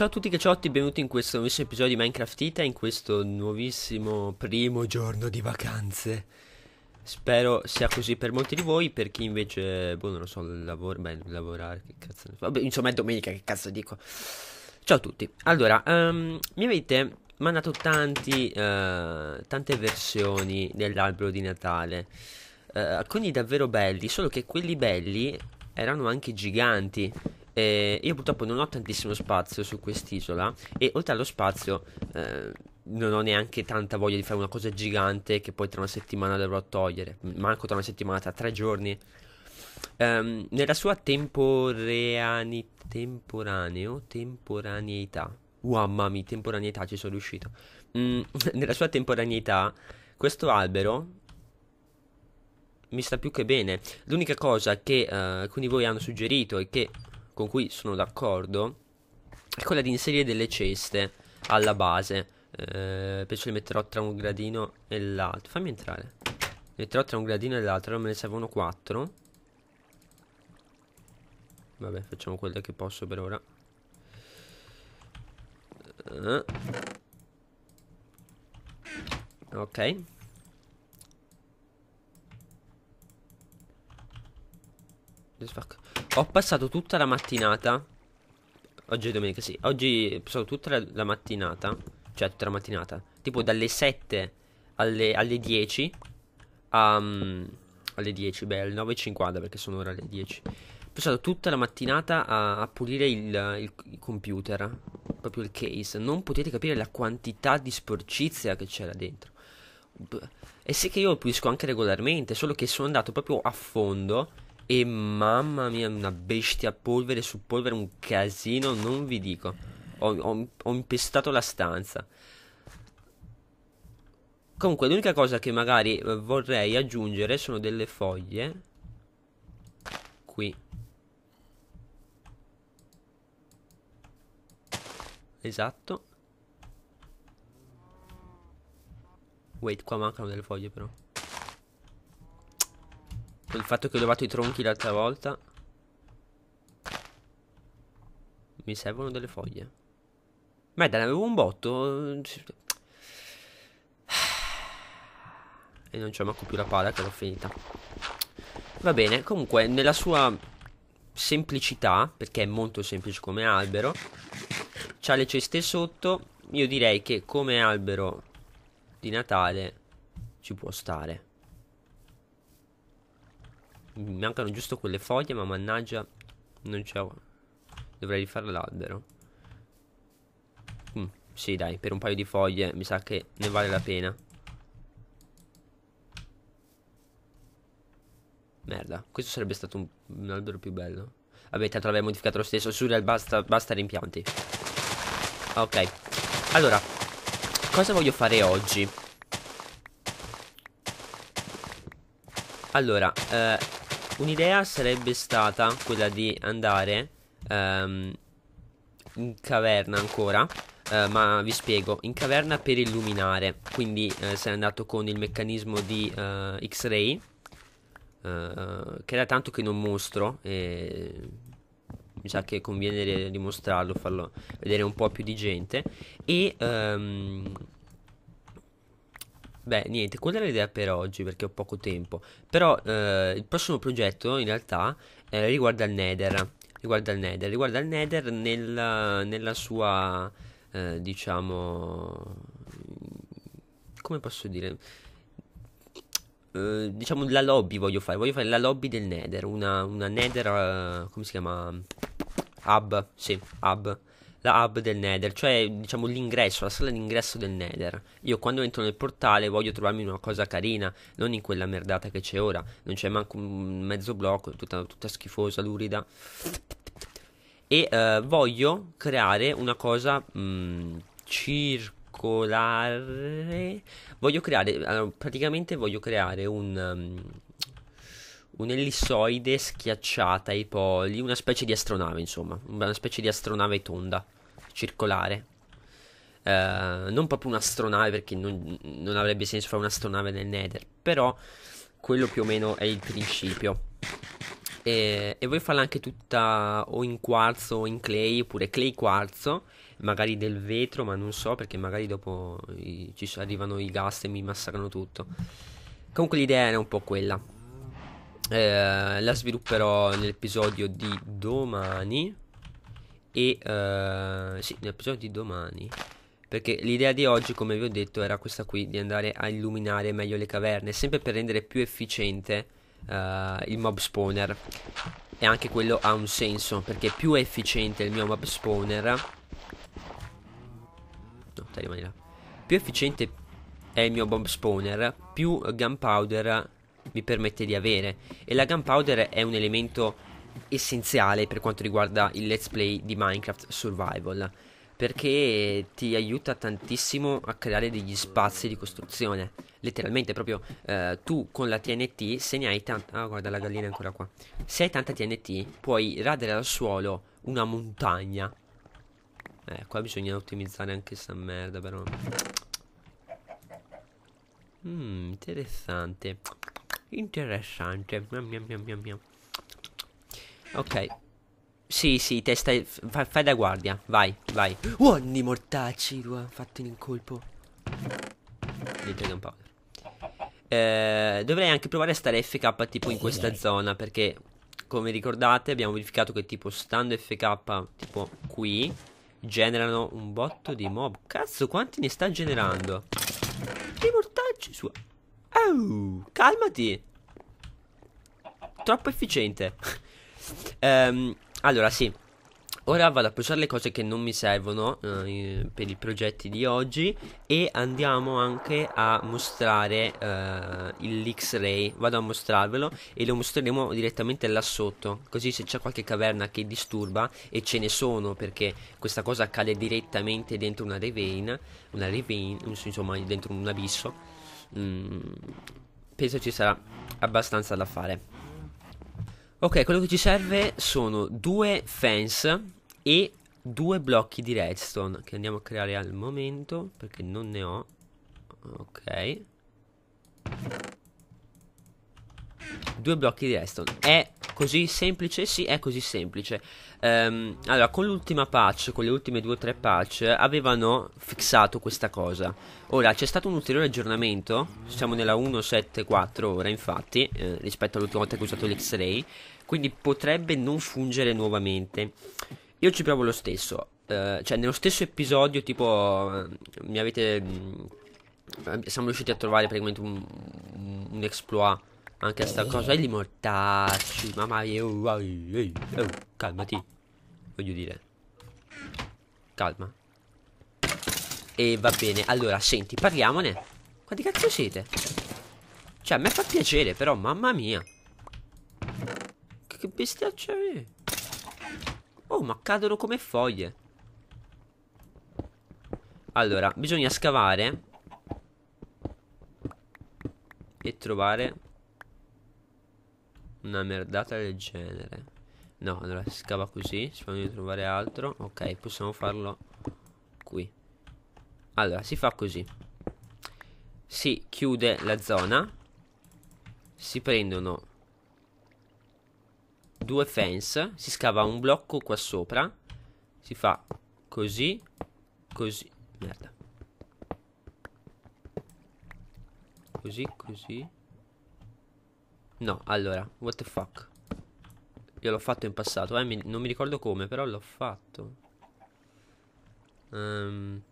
Ciao a tutti cacciotti, benvenuti in questo nuovissimo episodio di Minecraft Ita, in questo nuovissimo primo giorno di vacanze. Spero sia così per molti di voi, per chi invece, boh, non lo so, lavora, beh, lavorare, che cazzo Vabbè, insomma è domenica, che cazzo dico. Ciao a tutti. Allora, um, mi avete mandato tanti, uh, tante versioni dell'albero di Natale. Uh, alcuni davvero belli, solo che quelli belli erano anche giganti. Eh, io purtroppo non ho tantissimo spazio su quest'isola e oltre allo spazio eh, non ho neanche tanta voglia di fare una cosa gigante che poi tra una settimana dovrò togliere. Manco tra una settimana, tra tre giorni. Um, nella sua temporeani, temporaneo, temporaneità. Wow, mamma mia, temporaneità ci sono riuscito. Mm, nella sua temporaneità, questo albero mi sta più che bene. L'unica cosa che uh, alcuni di voi hanno suggerito è che con cui sono d'accordo è quella di inserire delle ceste alla base. Eh, poi le metterò tra un gradino e l'altro. Fammi entrare. Le metterò tra un gradino e l'altro. Allora me ne servono 4. Vabbè, facciamo quelle che posso per ora. Eh. Ok. Ho passato tutta la mattinata. Oggi è domenica, sì. Oggi ho passato tutta la, la, mattinata. Cioè, tutta la mattinata. Tipo dalle 7 alle, alle 10. Um, alle 10, beh, alle 9.50 perché sono ora le 10. Ho passato tutta la mattinata a, a pulire il, il, il computer. Proprio il case. Non potete capire la quantità di sporcizia che c'era dentro. E sì che io pulisco anche regolarmente, solo che sono andato proprio a fondo e mamma mia, una bestia polvere su polvere, un casino, non vi dico. Ho, ho, ho impestato la stanza. Comunque, l'unica cosa che magari eh, vorrei aggiungere sono delle foglie. Qui. Esatto. Wait, qua mancano delle foglie però. Il fatto che ho levato i tronchi l'altra volta Mi servono delle foglie Merda ne avevo un botto eh. E non c'ho manco più la pala che l'ho finita Va bene comunque nella sua semplicità Perché è molto semplice come albero C'ha le ceste sotto Io direi che come albero di Natale ci può stare mi mancano giusto quelle foglie, ma mannaggia, non c'è... Dovrei rifare l'albero. Mm, sì, dai, per un paio di foglie mi sa che ne vale la pena. Merda, questo sarebbe stato un, un albero più bello. Vabbè, tanto l'abbiamo modificato lo stesso. Surreal, basta, basta rimpianti. Ok. Allora, cosa voglio fare oggi? Allora, eh, Un'idea sarebbe stata quella di andare um, in caverna ancora. Uh, ma vi spiego, in caverna per illuminare, quindi uh, eh, sei andato con il meccanismo di uh, X-ray, che era tanto che non mostro, e mi sa che conviene dimostrarlo, farlo vedere un po' più di gente, e um, Beh, niente, quella è l'idea per oggi perché ho poco tempo. Però eh, il prossimo progetto in realtà eh, riguarda il Nether. Riguarda il Nether, riguarda il Nether nella, nella sua, eh, diciamo, come posso dire? Uh, diciamo la lobby voglio fare voglio fare la lobby del nether una, una nether uh, come si chiama hub sì hub la hub del Nether, cioè diciamo l'ingresso, la sala d'ingresso del Nether. Io quando entro nel portale voglio trovarmi una cosa carina, non in quella merdata che c'è ora, non c'è manco un mezzo blocco, tutta, tutta schifosa, lurida. E eh, voglio creare una cosa mh, mm, circolare. Voglio creare, praticamente voglio creare un... Um, un'ellissoide schiacciata ai poli, una specie di astronave, insomma, una specie di astronave tonda, circolare. Uh, non proprio un'astronave perché non, non, avrebbe senso fare un'astronave nel Nether, però quello più o meno è il principio. E, e vuoi farla anche tutta o in quarzo o in clay, oppure clay quarzo, magari del vetro, ma non so perché magari dopo i, ci arrivano i gas e mi massacrano tutto. Comunque l'idea era un po' quella eh, la svilupperò nell'episodio di domani e eh, sì, nell'episodio di domani perché l'idea di oggi, come vi ho detto, era questa qui di andare a illuminare meglio le caverne, sempre per rendere più efficiente eh, il mob spawner. E anche quello ha un senso, perché più è efficiente il mio mob spawner, no, te rimani là. Più efficiente è il mio mob spawner, più gunpowder vi permette di avere e la gunpowder è un elemento essenziale per quanto riguarda il let's play di Minecraft Survival perché ti aiuta tantissimo a creare degli spazi di costruzione letteralmente proprio eh, tu con la TNT se ne hai tanta ah guarda la gallina è ancora qua se hai tanta TNT puoi radere al suolo una montagna eh qua bisogna ottimizzare anche sta merda però mmm interessante Interessante. Miam, miam, miam, ok. Sì, sì, testa. stai. fai da guardia. Vai, vai. Buoni oh, mortacci. Fatene un colpo. Di Dragon Powder. Eh, dovrei anche provare a stare FK tipo in questa zona. Perché, come ricordate, abbiamo verificato che tipo stando FK tipo qui. Generano un botto di mob. Cazzo, quanti ne sta generando? Dei mortacci. sua. Oh, calmati. Troppo efficiente. um, allora, sì. Ora vado a posare le cose che non mi servono eh, per i progetti di oggi e andiamo anche a mostrare eh, l'X-Ray, vado a mostrarvelo e lo mostreremo direttamente là sotto, così se c'è qualche caverna che disturba e ce ne sono perché questa cosa accade direttamente dentro una ravine, una ravine, insomma dentro un abisso, Mm, penso ci sarà abbastanza da fare. Ok, quello che ci serve sono due fence e due blocchi di redstone che andiamo a creare al momento perché non ne ho. Ok due blocchi di redstone. È così semplice? Sì, è così semplice. Um, allora, con l'ultima patch, con le ultime due o tre patch, avevano fissato questa cosa. Ora, c'è stato un ulteriore aggiornamento, siamo nella 1.7.4 ora infatti, eh, rispetto all'ultima volta che ho usato l'X-Ray, quindi potrebbe non fungere nuovamente. Io ci provo lo stesso, eh, cioè nello stesso episodio, tipo, mi avete... Mh, mm, siamo riusciti a trovare praticamente un, un exploit anche sta cosa di mortacci. Mamma mia. Oh, calmati. Voglio dire. Calma. E va bene. Allora, senti, parliamone. Quanti cazzo siete? Cioè, a me fa piacere, però, mamma mia. che bestiaccia è? Oh, ma cadono come foglie. Allora, bisogna scavare. E trovare una merdata del genere. No, allora si scava così, speriamo di trovare altro. Ok, possiamo farlo qui. Allora, si fa così. Si chiude la zona. Si prendono due fence. Si scava un blocco qua sopra. Si fa così, così. Merda. Così, così. No, allora, what the fuck. Io l'ho fatto in passato, eh, mi, non mi ricordo come, però l'ho fatto. Um...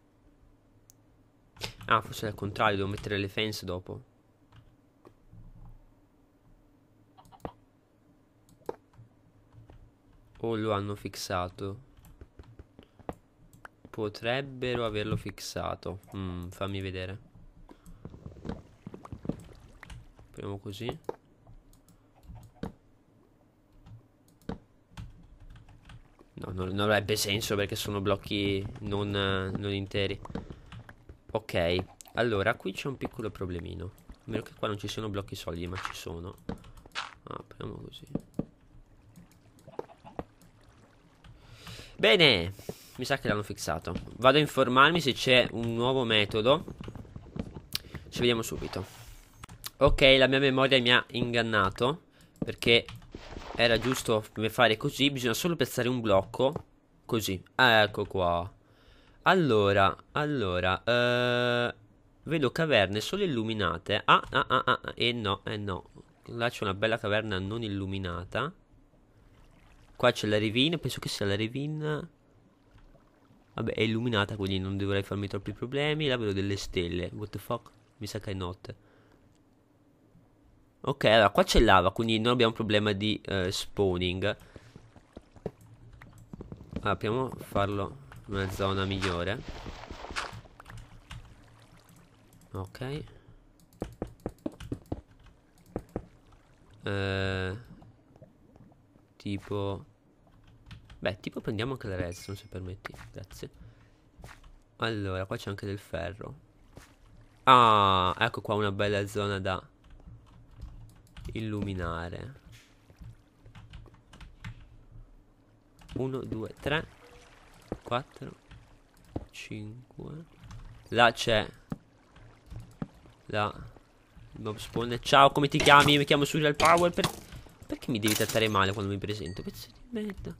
Ah, forse è al contrario, devo mettere le fence dopo. O lo hanno fissato? Potrebbero averlo fissato. Mm, fammi vedere. Proviamo così. No, non, non, avrebbe senso perché sono blocchi non, non interi. Ok, allora qui c'è un piccolo problemino. A meno che qua non ci siano blocchi solidi, ma ci sono. Ah, apriamo così. Bene, mi sa che l'hanno fissato. Vado a informarmi se c'è un nuovo metodo. Ci vediamo subito. Ok, la mia memoria mi ha ingannato perché era giusto fare così, bisogna solo piazzare un blocco. Così, ah, ecco qua. Allora, allora, eh, vedo caverne solo illuminate. Ah, ah, ah, ah, e ah, eh no, eh no. Là c'è una bella caverna non illuminata. Qua c'è la ravine, penso che sia la ravine. Vabbè, è illuminata, quindi non dovrei farmi troppi problemi. Là vedo delle stelle. What the fuck? Mi sa che è notte. Ok, allora qua c'è lava, quindi non abbiamo problema di eh, spawning. Allora, proviamo a farlo in una zona migliore. Ok. Eh, tipo... Beh, tipo prendiamo anche la redstone se permetti, grazie. Allora, qua c'è anche del ferro. Ah, ecco qua una bella zona da illuminare 1 2 3 4 5 là c'è la Bob Spawn ciao come ti chiami mi chiamo Surreal Power per... perché mi devi trattare male quando mi presento pezzo di merda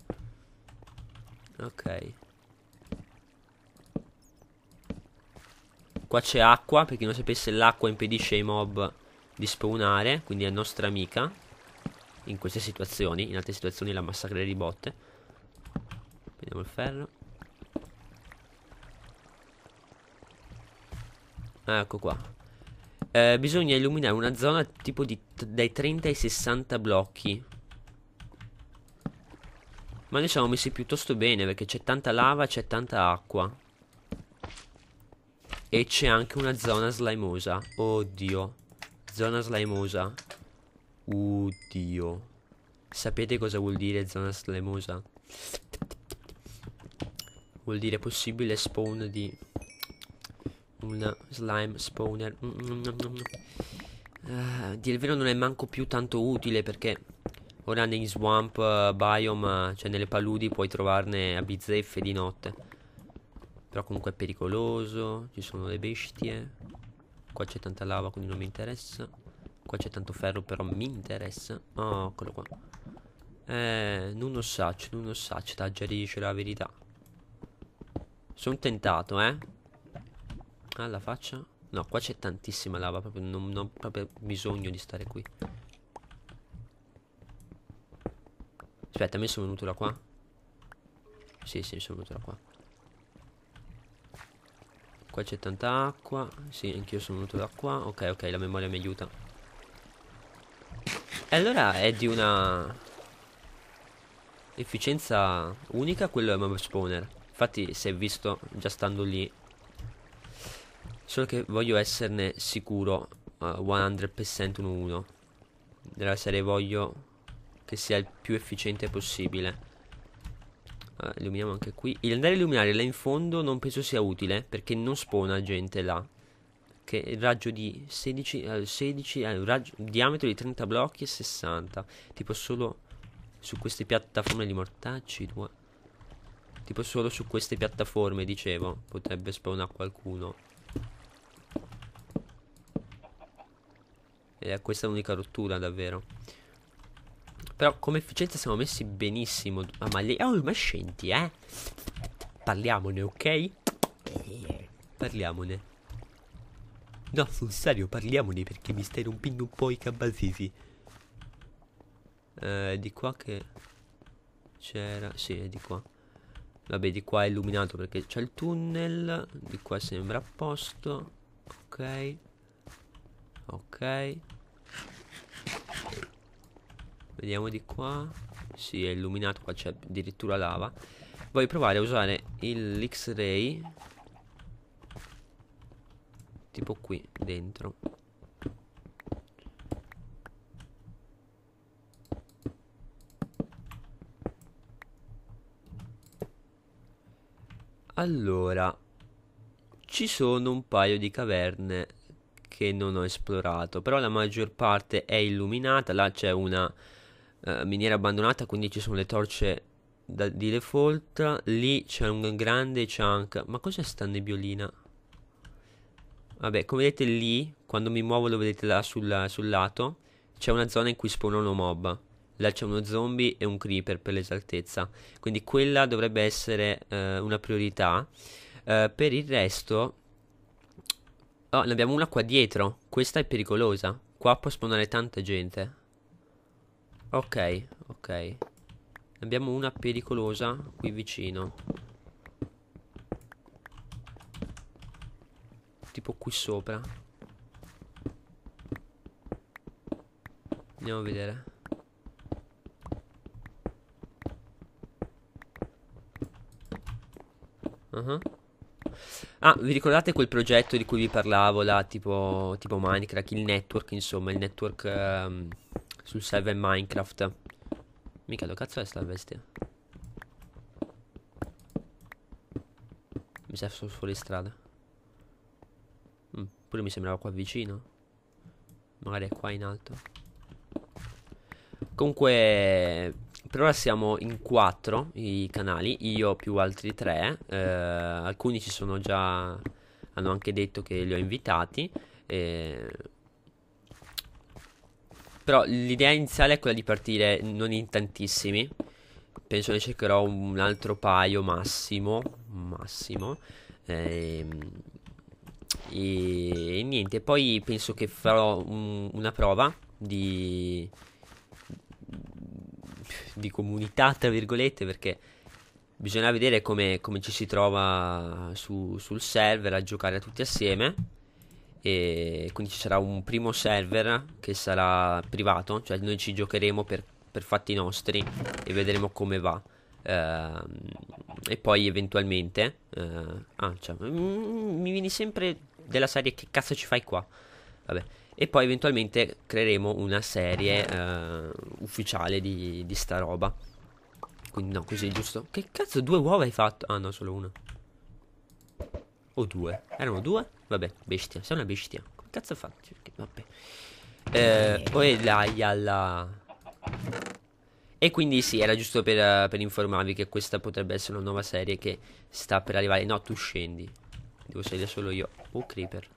ok qua c'è acqua per chi non sapesse l'acqua impedisce ai mob di spawnare, quindi è nostra amica, in queste situazioni, in altre situazioni la massacra di botte. Prendiamo il ferro. Ah, ecco qua. Eh, bisogna illuminare una zona tipo di dai 30 ai 60 blocchi. Ma noi siamo messi piuttosto bene perché c'è tanta lava, c'è tanta acqua. E c'è anche una zona slimosa. Oddio. Zona slimosa. Oddio. Sapete cosa vuol dire zona slimosa? Vuol dire possibile spawn di un slime spawner. Uh, dire il vero non è manco più tanto utile perché ora nei swamp uh, biome, eh, cioè nelle paludi, puoi trovarne a bizzeffe di notte. Però comunque è pericoloso, ci sono le bestie. Qua c'è tanta lava quindi non mi interessa Qua c'è tanto ferro però mi interessa Oh eccolo qua Eh non lo sa, non lo saccio Taggeri dice la verità Sono tentato eh Alla ah, faccia No qua c'è tantissima lava proprio non, non ho proprio bisogno di stare qui Aspetta mi sono venuto da qua Sì sì mi sono venuto da qua Qua c'è tanta acqua. Sì, anch'io sono venuto da qua. Ok, ok, la memoria mi aiuta. E allora è di una... Efficienza unica quello è mob spawner. Infatti si è visto già stando lì. Solo che voglio esserne sicuro uh, 100% 1-1. Della serie voglio che sia il più efficiente possibile. Uh, illuminiamo anche qui. Il andare a illuminare là in fondo non penso sia utile perché non spona gente là. Che il raggio di 16, eh, 16 eh, raggio, diametro di 30 blocchi e 60. Tipo solo su queste piattaforme di mortacci. Due. Tipo solo su queste piattaforme, dicevo. Potrebbe spawnare qualcuno. E eh, questa è l'unica rottura, davvero. Però come efficienza siamo messi benissimo. Ah, ma, le... oh, ma scendi, eh. Parliamone, ok? parliamone. No, sul serio, parliamone perché mi stai rompendo un po' i cabasisi. Eh, di qua che... C'era... Sì, è di qua. Vabbè, di qua è illuminato perché c'è il tunnel. Di qua sembra a posto. Ok. Ok. Vediamo di qua. Sì, è illuminato, qua c'è addirittura lava. Voglio provare a usare l'X-Ray. Tipo qui, dentro. Allora, ci sono un paio di caverne che non ho esplorato, però la maggior parte è illuminata, là c'è una eh, miniera abbandonata, quindi ci sono le torce da, di default. Lì c'è un grande chunk. Ma cos'è sta nebbiolina? Vabbè, come vedete lì, quando mi muovo lo vedete là sul, sul lato, c'è una zona in cui spawnano mob. Là c'è uno zombie e un creeper per l'esaltezza. Quindi quella dovrebbe essere eh, una priorità. Eh, per il resto... Oh, ne abbiamo una qua dietro. Questa è pericolosa. Qua può spawnare tanta gente. Ok, ok. Abbiamo una pericolosa qui vicino. Tipo qui sopra. Andiamo a vedere. Uh -huh. Ah, vi ricordate quel progetto di cui vi parlavo là, tipo, tipo Minecraft, il network, insomma, il network... Um sul server Minecraft. Mica lo cazzo è sta bestia? Mi serve solo fuori strada. Mm, pure mi sembrava qua vicino. Magari è qua in alto. Comunque, per ora siamo in quattro i canali, io più altri tre. Eh, alcuni ci sono già. hanno anche detto che li ho invitati. Eh, però l'idea iniziale è quella di partire non in tantissimi. Penso ne cercherò un altro paio massimo. Massimo. Ehm, e, e niente, poi penso che farò un, una prova di, di comunità, tra virgolette, perché bisogna vedere come, come ci si trova su, sul server a giocare tutti assieme e quindi ci sarà un primo server che sarà privato, cioè noi ci giocheremo per, per fatti nostri e vedremo come va. Uh, e poi eventualmente uh, ah, cioè, mm, mi vieni sempre della serie che cazzo ci fai qua Vabbè. e poi eventualmente creeremo una serie uh, ufficiale di, di sta roba quindi no così giusto che cazzo due uova hai fatto ah no solo una o due? Erano due? Vabbè, bestia, sei una bestia. Come cazzo fatti? Vabbè. Eh, poi dai alla... E quindi sì, era giusto per, per, informarvi che questa potrebbe essere una nuova serie che sta per arrivare. No, tu scendi. Devo salire solo io. Oh, creeper.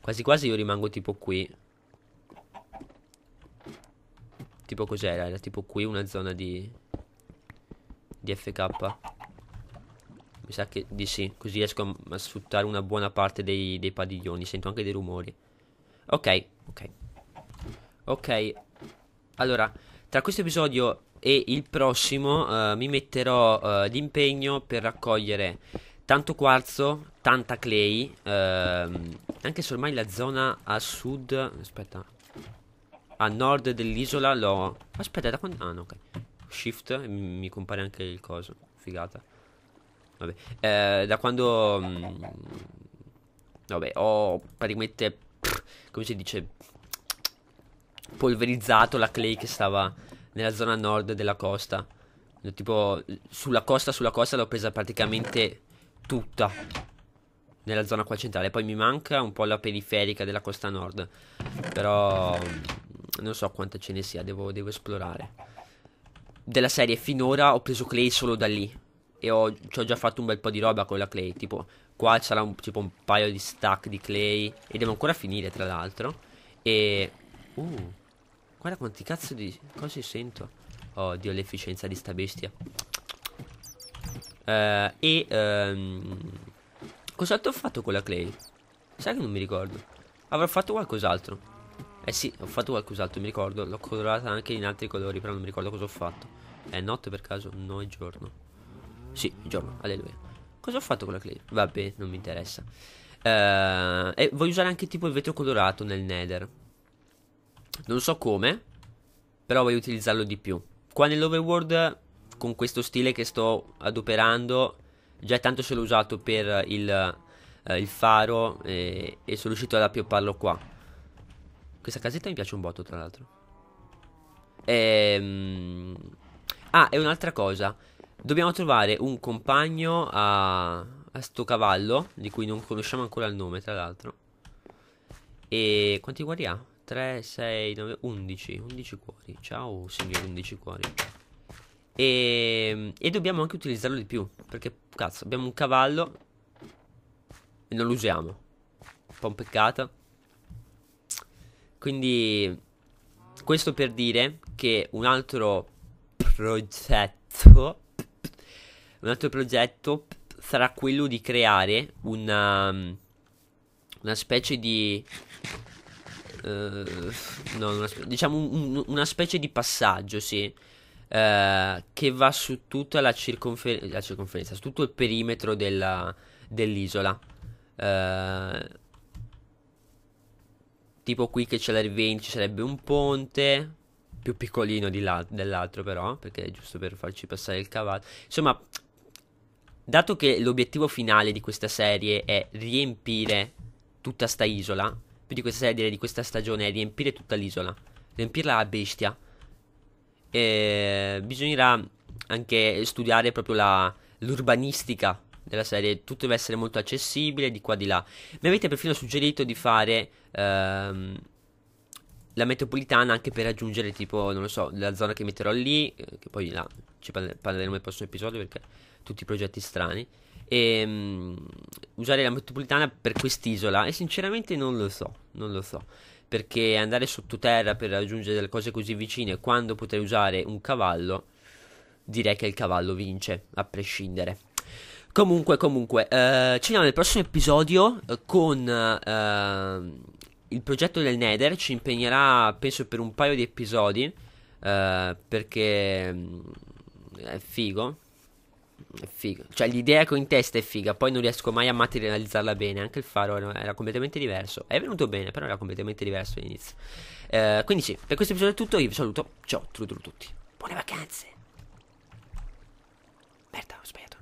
Quasi quasi io rimango tipo qui. Tipo cos'era? Era tipo qui una zona di... Di FK. Mi sa che di sì, così riesco a, sfruttare una buona parte dei, dei padiglioni. Sento anche dei rumori. Ok, ok. Ok. Allora, tra questo episodio e il prossimo uh, mi metterò uh, eh, l'impegno per raccogliere tanto quarzo, tanta clay, uh, anche se ormai la zona a sud, aspetta, a nord dell'isola l'ho... Aspetta, da quando... Ah, no, ok. Shift, mi compare anche il coso, figata. Vabbè. Eh, da quando... Mh, mm, vabbè, ho praticamente... Pff, come si dice? Polverizzato la clay che stava nella zona nord della costa. Tipo, sulla costa, sulla costa l'ho presa praticamente tutta. Nella zona qua centrale. Poi mi manca un po' la periferica della costa nord. Però... Mm, non so quanta ce ne sia, devo, devo esplorare. Della serie finora ho preso clay solo da lì e ho, ho, già fatto un bel po' di roba con la clay. Tipo, qua ci sarà un, tipo un paio di stack di clay. E devo ancora finire, tra l'altro. E... Uh, guarda quanti cazzo di... Cosa sento? Oddio, l'efficienza di sta bestia. Uh, e... Um, ehm, cos'altro ho fatto con la clay? Sai che non mi ricordo. Avrò fatto qualcos'altro. Eh sì, ho fatto qualcos'altro, mi ricordo. L'ho colorata anche in altri colori, però non mi ricordo cosa ho fatto. È notte per caso? No, è giorno. Sì, giorno, alleluia. Cosa ho fatto con la clay? Vabbè, non mi interessa. Uh, e voglio usare anche tipo il vetro colorato nel nether. Non so come, però voglio utilizzarlo di più. Qua nell'overworld, con questo stile che sto adoperando, già tanto se l'ho usato per il, uh, il faro e, e, sono riuscito ad appiopparlo qua. Questa casetta mi piace un botto, tra l'altro. Ehm... Ah, e un'altra cosa. Dobbiamo trovare un compagno a, a sto cavallo, di cui non conosciamo ancora il nome, tra l'altro. E quanti cuori ha? 3, 6, 9, 11. 11 cuori. Ciao, signor 11 cuori. E, e dobbiamo anche utilizzarlo di più. Perché, cazzo, abbiamo un cavallo e non lo usiamo. Un po' un peccato. Quindi, questo per dire che un altro progetto un altro progetto sarà quello di creare una, um, una specie di... Uh, no, una, diciamo un, una specie di passaggio, sì. Uh, che va su tutta la, circonfer- la, circonferenza, su tutto il perimetro della, dell'isola. Uh, tipo qui che c'è la r ci sarebbe un ponte più piccolino là, dell'altro però perché è giusto per farci passare il cavallo insomma dato che l'obiettivo finale di questa serie è riempire tutta sta isola, più di questa serie di questa stagione è riempire tutta l'isola, riempirla a bestia. E bisognerà anche studiare proprio la, l'urbanistica della serie, tutto deve essere molto accessibile di qua di là. Mi avete perfino suggerito di fare ehm, la metropolitana anche per raggiungere tipo, non lo so, la zona che metterò lì, eh, che poi là ci parleremo nel prossimo episodio perché tutti i progetti strani. E um, usare la metropolitana per quest'isola? E sinceramente non lo so, non lo so. Perché andare sottoterra per raggiungere delle cose così vicine quando potrei usare un cavallo, direi che il cavallo vince, a prescindere. Comunque, comunque, uh, ci vediamo nel prossimo episodio uh, con uh, il progetto del Nether. Ci impegnerà, penso, per un paio di episodi. perché mm, è figo è figo. Cioè, l'idea che ho in testa è figa, poi non riesco mai a materializzarla bene. Anche il faro era, completamente diverso. È venuto bene, però era completamente diverso all'inizio. Eh, quindi sì, per questo episodio è tutto. Io vi saluto. Ciao, trutru tutti. Buone vacanze. Merda, ho sbagliato.